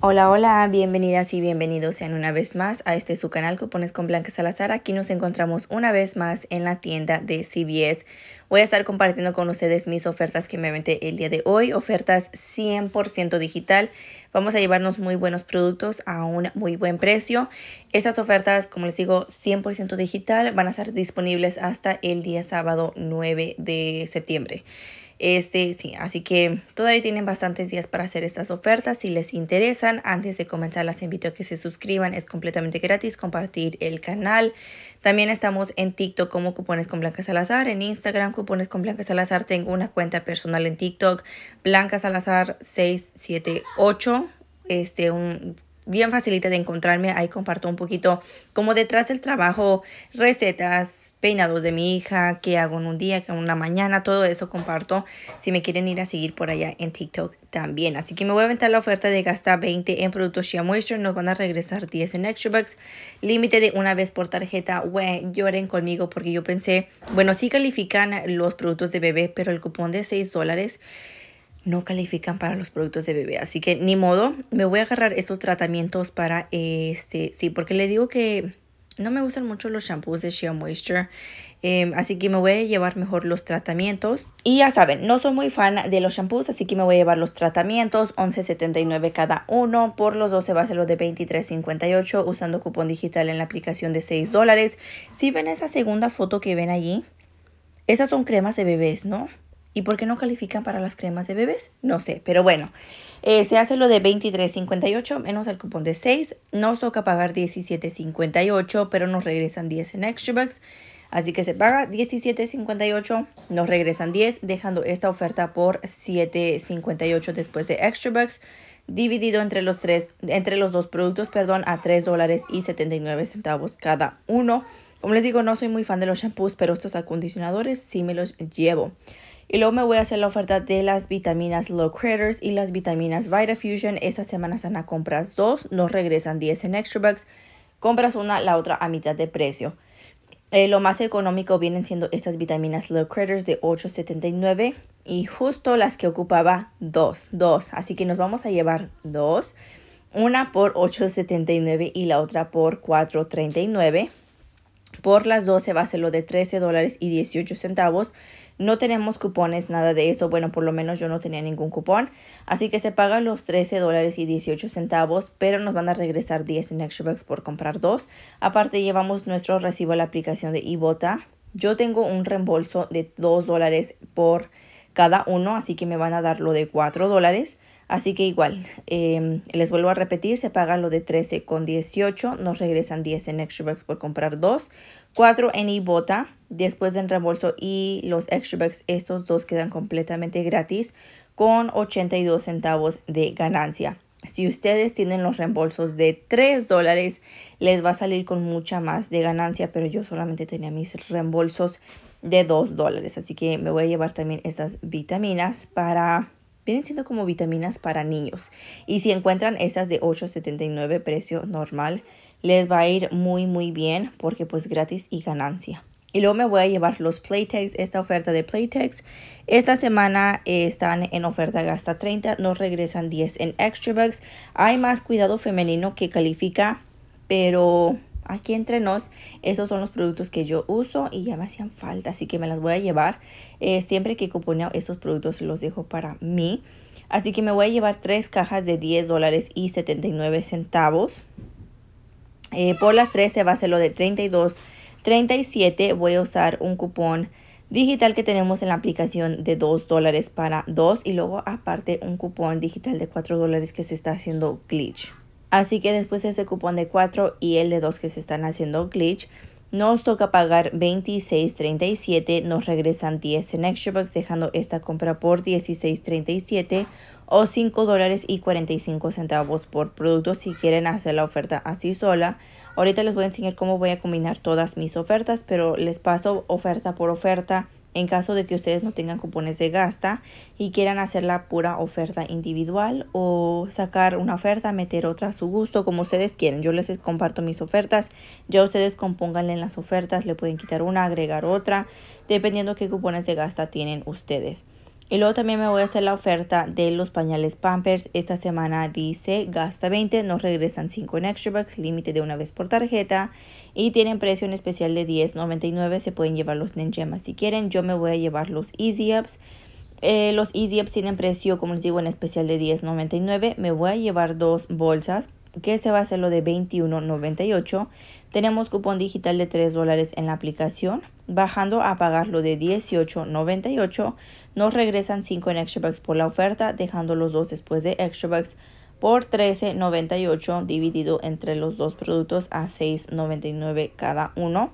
Hola, hola, bienvenidas y bienvenidos sean una vez más a este su canal Cupones con Blanca Salazar. Aquí nos encontramos una vez más en la tienda de CBS. Voy a estar compartiendo con ustedes mis ofertas que me aventé el día de hoy, ofertas 100% digital. Vamos a llevarnos muy buenos productos a un muy buen precio. Estas ofertas, como les digo, 100% digital van a estar disponibles hasta el día sábado 9 de septiembre. Este, sí, así que todavía tienen bastantes días para hacer estas ofertas. Si les interesan, antes de comenzar las invito a que se suscriban. Es completamente gratis compartir el canal. También estamos en TikTok como Cupones con Blanca Salazar. En Instagram, Cupones con Blanca Salazar. Tengo una cuenta personal en TikTok, Blanca Salazar 678. Este, un bien facilita de encontrarme. Ahí comparto un poquito como detrás del trabajo, recetas, peinados de mi hija, qué hago en un día, qué hago en una mañana, todo eso comparto si me quieren ir a seguir por allá en TikTok también. Así que me voy a aventar la oferta de gasta 20 en productos Shea Moisture, nos van a regresar 10 en Extra Bucks, límite de una vez por tarjeta, Güey, lloren conmigo porque yo pensé, bueno, sí califican los productos de bebé, pero el cupón de 6 dólares no califican para los productos de bebé. Así que ni modo, me voy a agarrar estos tratamientos para este, sí, porque le digo que no me gustan mucho los shampoos de Shea Moisture. Em, así que me voy a llevar mejor los tratamientos. Y ya saben, no soy muy fan de los shampoos, así que me voy a llevar los tratamientos, 11.79 cada uno. Por los 12 va a ser los de 23.58 usando cupón digital en la aplicación de 6 dólares. Si ven esa segunda foto que ven allí, esas son cremas de bebés, ¿no? ¿Y por qué no califican para las cremas de bebés? No sé, pero bueno, eh, se hace lo de 23.58 menos el cupón de 6. Nos toca pagar 17.58, pero nos regresan 10 en extra bucks. Así que se paga 17.58, nos regresan 10, dejando esta oferta por 7.58 después de extra bucks, dividido entre los, tres, entre los dos productos, perdón, a $3.79 dólares y centavos cada uno. Como les digo, no soy muy fan de los shampoos, pero estos acondicionadores sí me los llevo. Y luego me voy a hacer la oferta de las vitaminas Low Critters y las vitaminas fusion Esta semana sana compras dos, nos regresan 10 en Extra Bucks. Compras una, la otra a mitad de precio. Eh, lo más económico vienen siendo estas vitaminas Low Critters de $8.79 y justo las que ocupaba dos, dos. Así que nos vamos a llevar dos, una por $8.79 y la otra por $4.39. Por las dos se va a ser lo de $13.18 y centavos no tenemos cupones, nada de eso. Bueno, por lo menos yo no tenía ningún cupón. Así que se pagan los 13 dólares y 18 centavos, pero nos van a regresar 10 en extrabucks por comprar dos. Aparte llevamos nuestro recibo a la aplicación de Ibota. Yo tengo un reembolso de 2 dólares por cada uno, así que me van a dar lo de 4 dólares. Así que igual, em, les vuelvo a repetir, se paga lo de 13 con 18, nos regresan 10 en extra por comprar 2, 4 en Ibota, después del reembolso y los extra estos dos quedan completamente gratis con 82 centavos de ganancia. Si ustedes tienen los reembolsos de 3 dólares, les va a salir con mucha más de ganancia, pero yo solamente tenía mis reembolsos de 2 dólares. Así que me voy a llevar también estas vitaminas para vienen siendo como vitaminas para niños. Y si encuentran esas de 8.79 precio normal, les va a ir muy muy bien porque pues gratis y ganancia. Y luego me voy a llevar los Playtex, esta oferta de Playtex. Esta semana eh, están en oferta gasta 30, No regresan 10 en Extra Bucks. Hay más cuidado femenino que califica, pero Aquí entre nos, esos son los productos que yo uso y ya me hacían falta, así que me las voy a llevar. Eh, siempre que cuponeo estos productos los dejo para mí. Así que me voy a llevar tres cajas de 10 dólares y 79 centavos. Eh, por las tres se va a hacer lo de 32, 37. Voy a usar un cupón digital que tenemos en la aplicación de 2 dólares para 2 y luego aparte un cupón digital de 4 dólares que se está haciendo glitch. Así que después de ese cupón de 4 y el de 2 que se están haciendo glitch, nos toca pagar 26.37, nos regresan 10 en extra bucks dejando esta compra por 16.37 o $5.45 dólares por producto si quieren hacer la oferta así sola. Ahorita les voy a enseñar cómo voy a combinar todas mis ofertas, pero les paso oferta por oferta en caso de que ustedes no tengan cupones de gasta y quieran hacer la pura oferta individual o sacar una oferta, meter otra a su gusto, como ustedes quieren. Yo les comparto mis ofertas, ya ustedes compónganle las ofertas, le pueden quitar una, agregar otra, dependiendo qué cupones de gasta tienen ustedes. Y luego también me voy a hacer la oferta de los pañales Pampers. Esta semana dice gasta 20, nos regresan 5 en Extra Bucks, límite de una vez por tarjeta. Y tienen precio en especial de $10.99. Se pueden llevar los Ninjemas si quieren. Yo me voy a llevar los Easy Ups. Eh, los Easy Ups tienen precio, como les digo, en especial de $10.99. Me voy a llevar dos bolsas que se va a hacer lo de 21.98. Tenemos cupón digital de 3 dólares en la aplicación. Bajando a pagar lo de 18.98, nos regresan 5 en extrabucks por la oferta, dejando los dos después de extrabucks por 13.98 dividido entre los dos productos a 6.99 cada uno.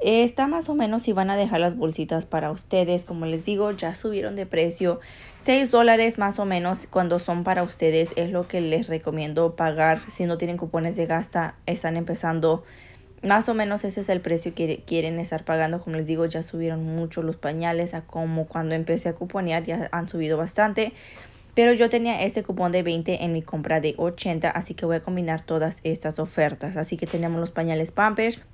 Está más o menos si van a dejar las bolsitas para ustedes. Como les digo, ya subieron de precio. 6 dólares más o menos cuando son para ustedes. Es lo que les recomiendo pagar. Si no tienen cupones de gasta, están empezando. Más o menos ese es el precio que quieren estar pagando. Como les digo, ya subieron mucho los pañales. A como cuando empecé a cuponear, ya han subido bastante. Pero yo tenía este cupón de 20 en mi compra de 80. Así que voy a combinar todas estas ofertas. Así que tenemos los pañales Pampers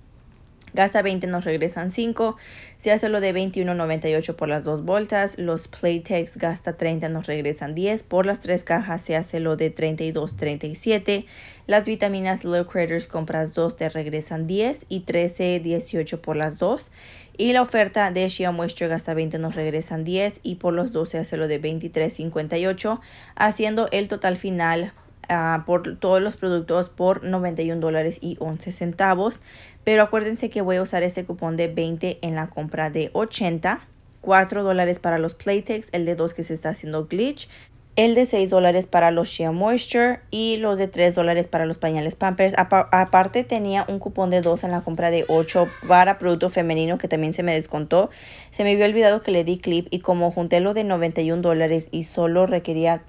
Gasta 20, nos regresan 5. se hace lo de 21.98 por las dos bolsas, los Playtex gasta 30, nos regresan 10. Por las tres cajas se hace lo de 32.37. Las vitaminas Low Craters compras 2, te regresan 10 y 13.18 por las dos. Y la oferta de Shea Moisture gasta 20, nos regresan 10 y por los 12 se hace lo de 23.58, haciendo el total final Ah, por todos los productos por 91 dólares y 11 centavos. Pero acuérdense que voy a usar este cupón de 20 en la compra de 80. 4 dólares para los Playtex, el de 2 que se está haciendo glitch, el de 6 dólares para los Shea Moisture y los de 3 dólares para los pañales Pampers. Aparte tenía un cupón de 2 en la compra de 8 para producto femenino que también se me descontó. Se me había olvidado que le di clip y como junté lo de 91 y solo requería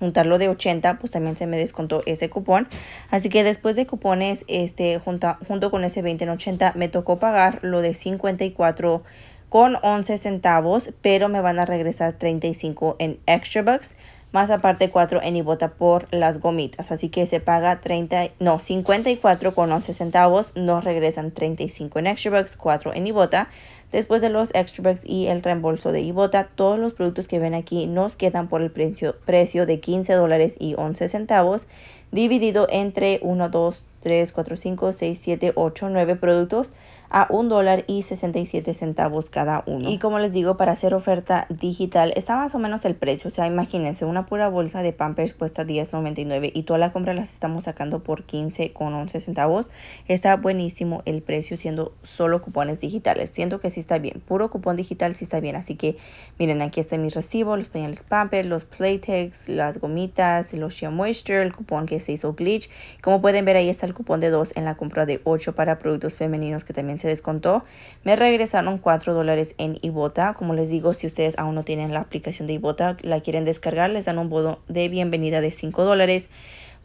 juntarlo de 80, pues también se me descontó ese cupón. Así que después de cupones, este, junto con ese 20 en 80, me tocó pagar lo de 54 con 11 centavos, pero me van a regresar 35 en extra bucks, más aparte 4 en Ibota por las gomitas. Así que se paga 30, no, 54 con 11 centavos, nos regresan 35 en extra bucks, 4 en Ibota. Después de los extra bags y el reembolso de Ibota, todos los productos que ven aquí nos quedan por el precio, precio de 15 dólares y 11 centavos, dividido entre 1, 2, 3, 4, 5, 6, 7, 8, 9 productos a 1 dólar y 67 centavos cada uno. Y como les digo, para hacer oferta digital está más o menos el precio. O sea, imagínense, una pura bolsa de Pampers cuesta $10.99 y toda la compra las estamos sacando por 15 con 11 centavos. Está buenísimo el precio siendo solo cupones digitales. Siento que si está bien, puro cupón digital si está bien. Así que miren, aquí está mi recibo, los pañales Pampers, los Playtex, las gomitas, los Shea Moisture, el cupón que se hizo glitch. Como pueden ver ahí está el cupón de 2 en la compra de 8 para productos femeninos que también se descontó. Me regresaron 4 dólares en Ibota. Como les digo, si ustedes aún no tienen la aplicación de Ibota, la quieren descargar, les dan un bono de bienvenida de 5 dólares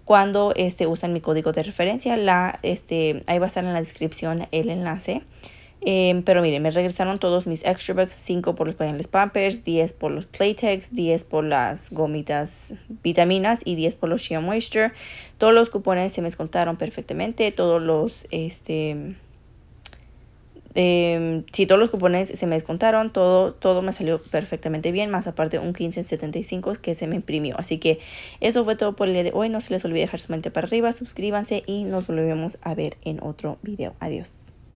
cuando este, usan mi código de referencia. La, este, ahí va a estar en la descripción el enlace. Em, pero miren, me regresaron todos mis extra bucks, 5 por los pañales Pampers, 10 por los Playtex, 10 por las gomitas vitaminas y 10 por los Shea Moisture. Todos los cupones se me descontaron perfectamente, todos los, este, em, sí, todos los cupones se me descontaron, todo, todo me salió perfectamente bien, más aparte un 15.75 que se me imprimió. Así que eso fue todo por el día de hoy, no se les olvide dejar su mente para arriba, suscríbanse y nos volvemos a ver en otro video. Adiós.